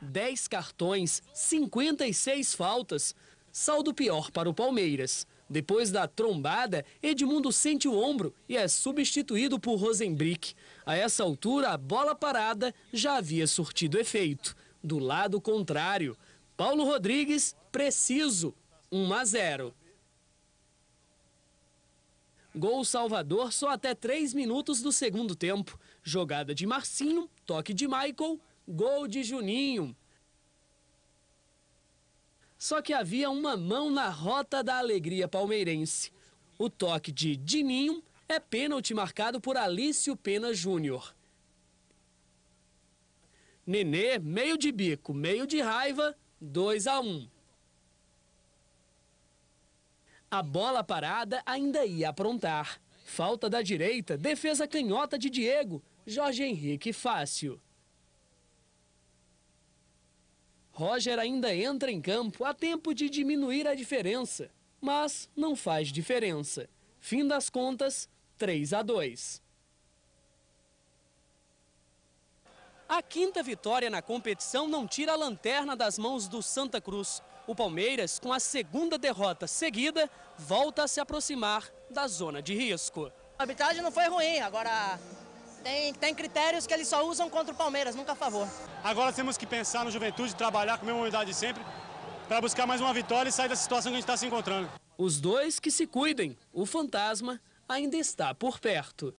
10 cartões, 56 faltas. Saldo pior para o Palmeiras. Depois da trombada, Edmundo sente o ombro e é substituído por Rosenbrick. A essa altura, a bola parada já havia surtido efeito. Do lado contrário, Paulo Rodrigues, preciso, 1 a 0. Gol Salvador só até 3 minutos do segundo tempo. Jogada de Marcinho, toque de Michael, Gol de Juninho. Só que havia uma mão na rota da alegria palmeirense. O toque de Dininho é pênalti marcado por Alício Pena Júnior. Nenê, meio de bico, meio de raiva, 2 a 1. Um. A bola parada ainda ia aprontar. Falta da direita, defesa canhota de Diego, Jorge Henrique Fácil. Roger ainda entra em campo a tempo de diminuir a diferença, mas não faz diferença. Fim das contas, 3 a 2. A quinta vitória na competição não tira a lanterna das mãos do Santa Cruz. O Palmeiras, com a segunda derrota seguida, volta a se aproximar da zona de risco. A arbitragem não foi ruim, agora tem, tem critérios que eles só usam contra o Palmeiras, nunca a favor. Agora temos que pensar no juventude, trabalhar com a mesma unidade sempre, para buscar mais uma vitória e sair da situação que a gente está se encontrando. Os dois que se cuidem, o fantasma ainda está por perto.